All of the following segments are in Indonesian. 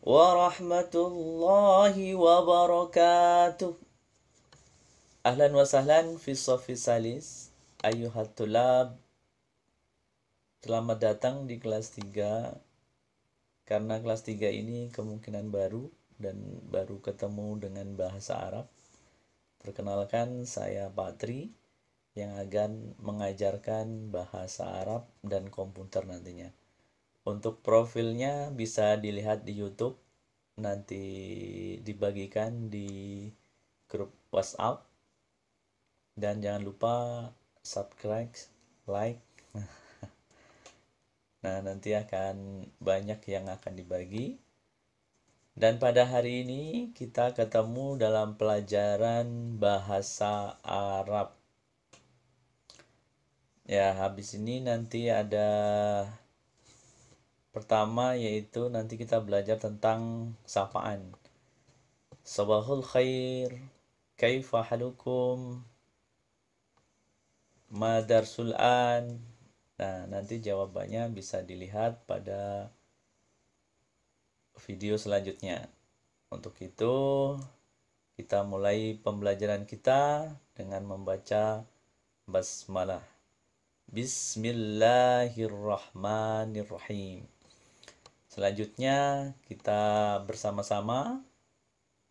warahmatullahi wabarakatuh Ahlan wa sahlan fi safi salis ayuhatulab. Selamat datang di kelas 3 Karena kelas 3 ini kemungkinan baru Dan baru ketemu dengan bahasa Arab Perkenalkan saya Patri Yang akan mengajarkan bahasa Arab dan komputer nantinya untuk profilnya bisa dilihat di YouTube nanti dibagikan di grup WhatsApp dan jangan lupa subscribe, like. Nah, nanti akan banyak yang akan dibagi. Dan pada hari ini kita ketemu dalam pelajaran bahasa Arab. Ya, habis ini nanti ada Pertama yaitu nanti kita belajar tentang sapaan. Sabahul khair, kaifa halukum, madar sul'an. Nah, nanti jawabannya bisa dilihat pada video selanjutnya. Untuk itu, kita mulai pembelajaran kita dengan membaca basmalah. Bismillahirrahmanirrahim. Selanjutnya kita bersama-sama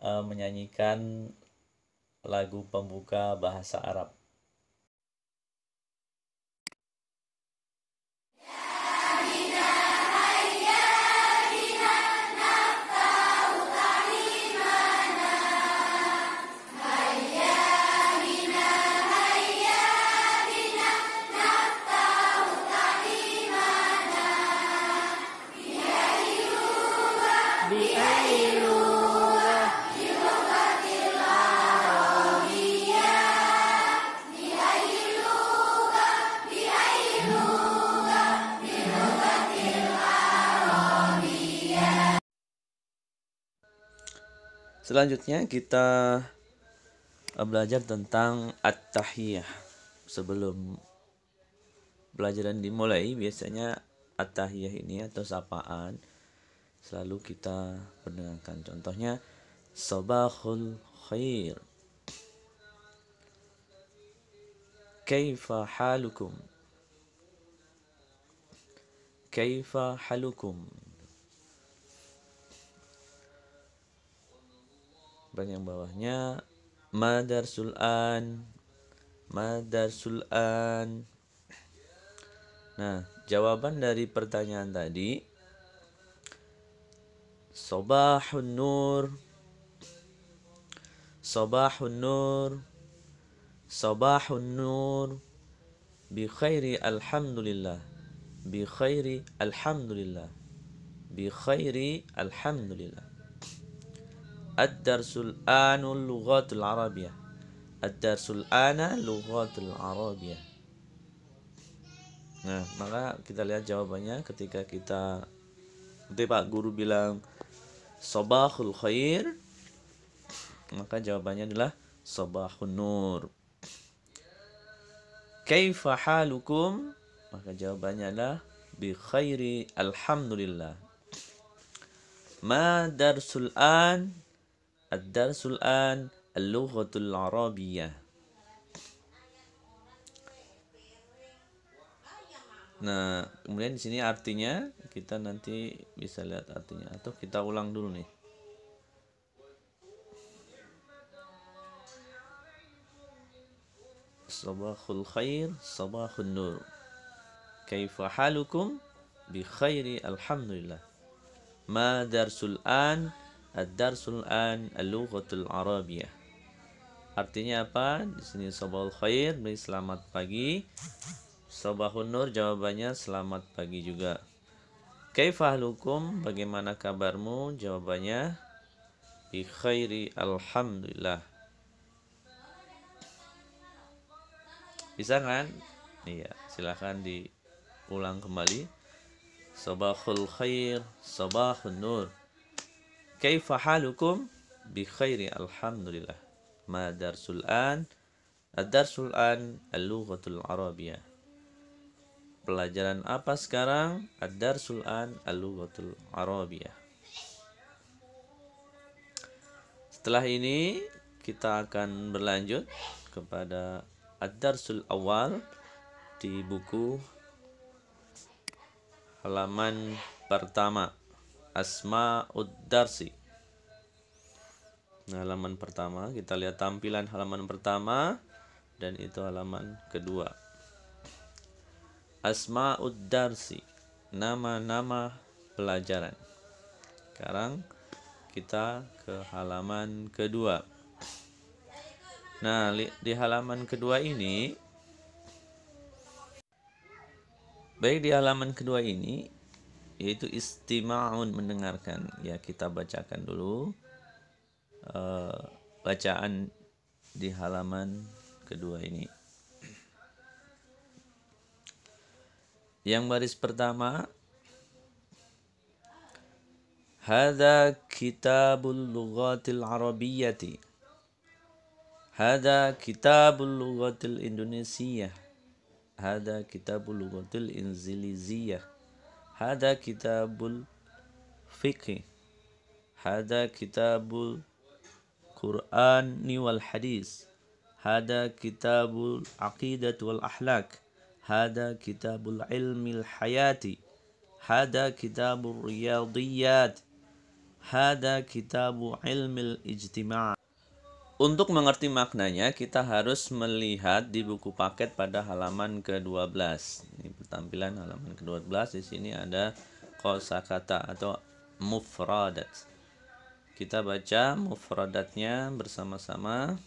uh, menyanyikan lagu pembuka bahasa Arab. Selanjutnya kita eh, belajar tentang at-tahiyah. Sebelum pelajaran dimulai, biasanya at-tahiyah ini atau sapaan selalu kita pendengarkan. Contohnya sabahul khair. Kaifa halukum? Kaifa halukum? yang bawahnya madarsul an. Madarsul an. Nah, jawaban dari pertanyaan tadi Sobahun nur Sobahun nur Sobahun nur Bi khairi alhamdulillah Bi khairi alhamdulillah Bi khairi alhamdulillah Ad-darsul anu lughatul arabiyah. Ad-darsul ana lughatul arabiyah. Nah, maka kita lihat jawabannya ketika kita Nanti Pak Guru bilang Sobahul khair Maka jawabannya adalah Sobahun nur Kaifa halukum Maka jawabannya adalah Bi khairi alhamdulillah Ma darsul an an al-lughatul العربية Nah, kemudian di sini artinya kita nanti bisa lihat artinya atau kita ulang dulu nih. Sabahul khair, sabahun nur. Kaifa halukum? Bi khairi alhamdulillah. Ma darsul an Ad-darsul an al-lughatul arabiyah. Artinya apa? Di sini sabahul khair, beri selamat pagi. Sabahun nur jawabannya selamat pagi juga. Kaifahlukum? Bagaimana kabarmu? Jawabannya bi khairi alhamdulillah. Bisa kan? Iya, silahkan diulang kembali. Sabahul khair, sabahun nur. Kaifa halukum bi khairi alhamdulillah. Ma darsul an? Ad-darsul an al-lughatul arabiyah. Pelajaran apa sekarang? Ad-darsul an al-lughatul arabiyah. Setelah ini kita akan berlanjut kepada Ad-Darsul Awal di buku halaman pertama. Asma Darsi. Nah, halaman pertama, kita lihat tampilan halaman pertama dan itu halaman kedua. Asma Darsi, nama-nama pelajaran. Sekarang kita ke halaman kedua. Nah, di halaman kedua ini Baik di halaman kedua ini yaitu istima'un mendengarkan ya kita bacakan dulu e, bacaan di halaman kedua ini yang baris pertama Hada kitabul lughatil arabiyyati Hada kitabul lughatil indonesia Hada kitabul lughatil inziliziyah Hada kitabul fikih, Hada kitabul Qur'ani wal hadis. Hada kitabul aqidat wal ahlak. Hada kitabul ilmi al hayati. Hada kitabul riyadiyat. Hada kitabu al ijtima' Untuk mengerti maknanya, kita harus melihat di buku paket pada halaman ke-12 tampilan halaman ke-12 di sini ada kosakata atau mufradat. Kita baca mufradatnya bersama-sama.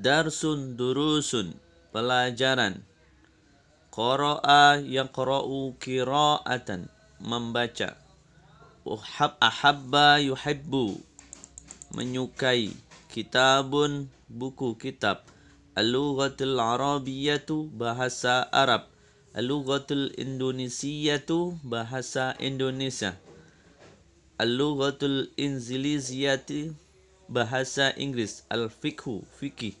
Darsun durusun pelajaran Qara'a yang qara'u kira'atan membaca. Uhab ahabba yuhibbu menyukai kitabun buku kitab al-lughatul arabiyatu bahasa Arab al-lughatul Indonesiyyatu bahasa Indonesia al-lughatul inziliziyati bahasa Inggris al-fikhu fikih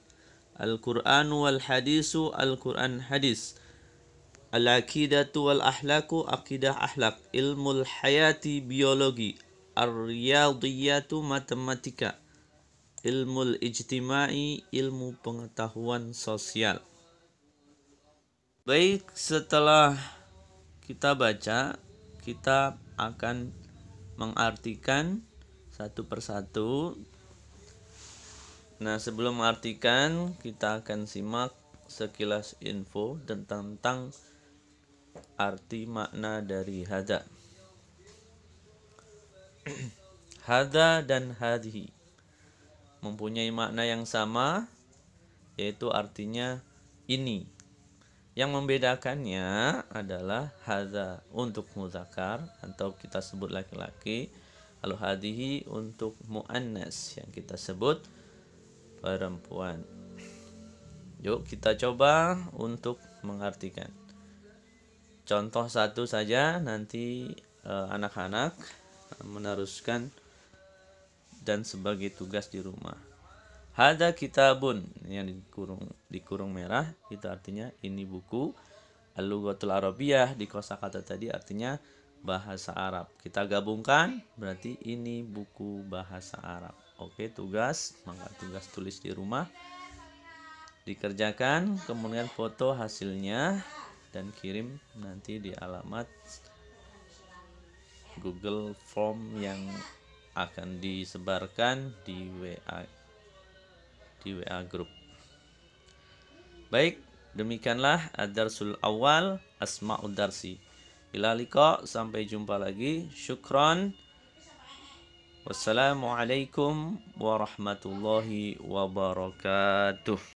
al-Qur'an wal hadisu al-Qur'an hadis Al-aqidatu wal ahlaku akidah ahlak ilmu hayati biologi Ar-riyadiyatu matematika ilmu ijtimai ilmu pengetahuan sosial Baik setelah kita baca Kita akan mengartikan satu persatu Nah sebelum mengartikan kita akan simak sekilas info tentang, tentang arti makna dari hada hada dan hadhi mempunyai makna yang sama yaitu artinya ini yang membedakannya adalah hada untuk muzakar atau kita sebut laki-laki lalu hadihi untuk muannas yang kita sebut perempuan yuk kita coba untuk mengartikan contoh satu saja nanti eh, anak-anak e, meneruskan dan sebagai tugas di rumah Hada kitabun yang dikurung dikurung merah itu artinya ini buku Al-Lughatul Arabiyah di kosakata tadi artinya bahasa Arab. Kita gabungkan berarti ini buku bahasa Arab. Oke, tugas, maka tugas tulis di rumah dikerjakan kemudian foto hasilnya dan kirim nanti di alamat Google Form yang akan disebarkan di WA di WA grup. Baik, demikianlah adarsul awal Asmaul darsi. Ila sampai jumpa lagi. Syukran. Wassalamualaikum warahmatullahi wabarakatuh.